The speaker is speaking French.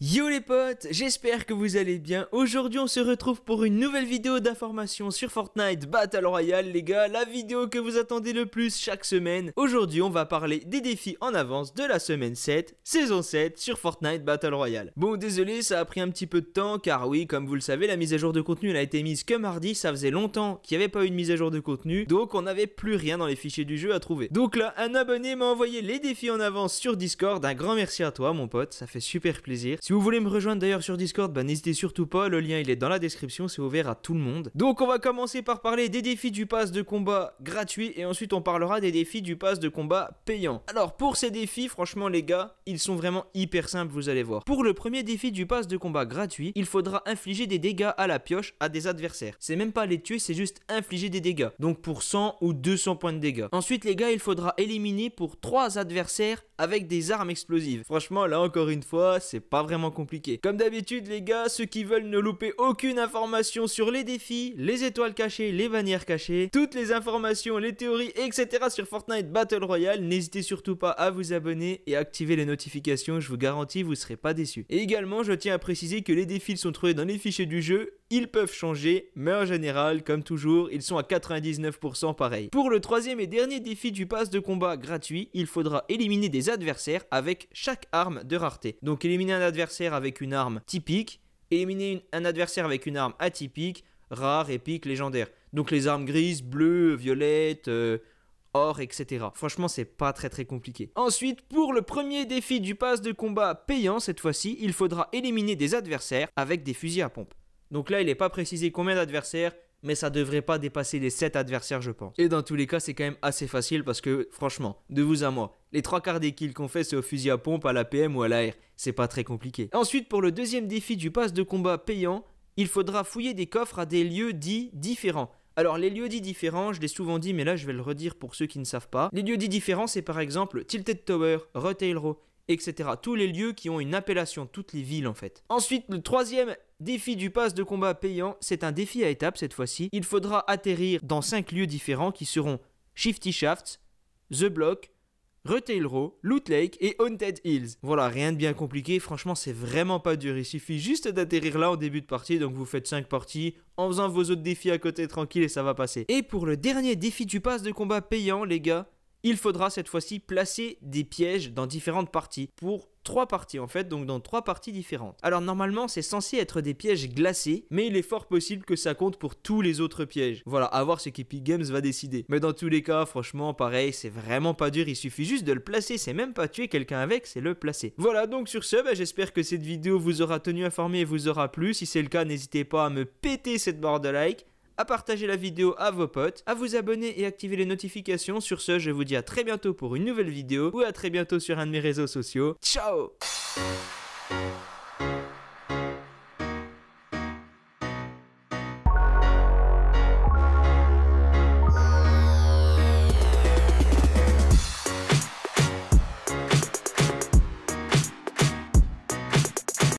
Yo les potes, j'espère que vous allez bien. Aujourd'hui on se retrouve pour une nouvelle vidéo d'information sur Fortnite Battle Royale les gars, la vidéo que vous attendez le plus chaque semaine. Aujourd'hui on va parler des défis en avance de la semaine 7, saison 7 sur Fortnite Battle Royale. Bon désolé ça a pris un petit peu de temps car oui comme vous le savez la mise à jour de contenu elle a été mise que mardi, ça faisait longtemps qu'il n'y avait pas eu de mise à jour de contenu donc on n'avait plus rien dans les fichiers du jeu à trouver. Donc là un abonné m'a envoyé les défis en avance sur Discord, un grand merci à toi mon pote, ça fait super plaisir. Si vous voulez me rejoindre d'ailleurs sur Discord, bah, n'hésitez surtout pas, le lien il est dans la description, c'est ouvert à tout le monde. Donc on va commencer par parler des défis du pass de combat gratuit et ensuite on parlera des défis du pass de combat payant. Alors pour ces défis, franchement les gars, ils sont vraiment hyper simples, vous allez voir. Pour le premier défi du pass de combat gratuit, il faudra infliger des dégâts à la pioche à des adversaires. C'est même pas les tuer, c'est juste infliger des dégâts. Donc pour 100 ou 200 points de dégâts. Ensuite les gars, il faudra éliminer pour 3 adversaires avec des armes explosives. Franchement, là encore une fois, c'est pas vraiment compliqué. Comme d'habitude, les gars, ceux qui veulent ne louper aucune information sur les défis, les étoiles cachées, les bannières cachées, toutes les informations, les théories, etc. sur Fortnite Battle Royale, n'hésitez surtout pas à vous abonner et activer les notifications, je vous garantis, vous serez pas déçus. Et également, je tiens à préciser que les défis sont trouvés dans les fichiers du jeu ils peuvent changer, mais en général, comme toujours, ils sont à 99% pareil. Pour le troisième et dernier défi du pass de combat gratuit, il faudra éliminer des adversaires avec chaque arme de rareté. Donc éliminer un adversaire avec une arme typique, éliminer un adversaire avec une arme atypique, rare, épique, légendaire. Donc les armes grises, bleues, violettes... Euh, or, etc. Franchement, c'est pas très très compliqué. Ensuite, pour le premier défi du pass de combat payant cette fois-ci, il faudra éliminer des adversaires avec des fusils à pompe. Donc là, il n'est pas précisé combien d'adversaires, mais ça devrait pas dépasser les 7 adversaires, je pense. Et dans tous les cas, c'est quand même assez facile parce que, franchement, de vous à moi, les trois quarts des kills qu'on fait, c'est au fusil à pompe, à la PM ou à l'AR. C'est pas très compliqué. Ensuite, pour le deuxième défi du pass de combat payant, il faudra fouiller des coffres à des lieux dits différents. Alors les lieux dits différents, je l'ai souvent dit mais là je vais le redire pour ceux qui ne savent pas. Les lieux dits différents c'est par exemple Tilted Tower, Retail Row, etc. Tous les lieux qui ont une appellation, toutes les villes en fait. Ensuite, le troisième défi du pass de combat payant, c'est un défi à étapes cette fois-ci. Il faudra atterrir dans 5 lieux différents qui seront Shifty Shafts, The Block, Retail Row, Loot Lake et Haunted Hills. Voilà, rien de bien compliqué, franchement c'est vraiment pas dur, il suffit juste d'atterrir là en début de partie, donc vous faites cinq parties en faisant vos autres défis à côté tranquille et ça va passer. Et pour le dernier défi du pass de combat payant les gars, il faudra cette fois-ci placer des pièges dans différentes parties pour trois parties en fait, donc dans trois parties différentes. Alors normalement c'est censé être des pièges glacés, mais il est fort possible que ça compte pour tous les autres pièges. Voilà, à voir ce qu'Epic Games va décider. Mais dans tous les cas, franchement, pareil, c'est vraiment pas dur, il suffit juste de le placer, c'est même pas tuer quelqu'un avec, c'est le placer. Voilà, donc sur ce, bah, j'espère que cette vidéo vous aura tenu informé et vous aura plu. Si c'est le cas, n'hésitez pas à me péter cette barre de like à partager la vidéo à vos potes, à vous abonner et activer les notifications. Sur ce, je vous dis à très bientôt pour une nouvelle vidéo ou à très bientôt sur un de mes réseaux sociaux. Ciao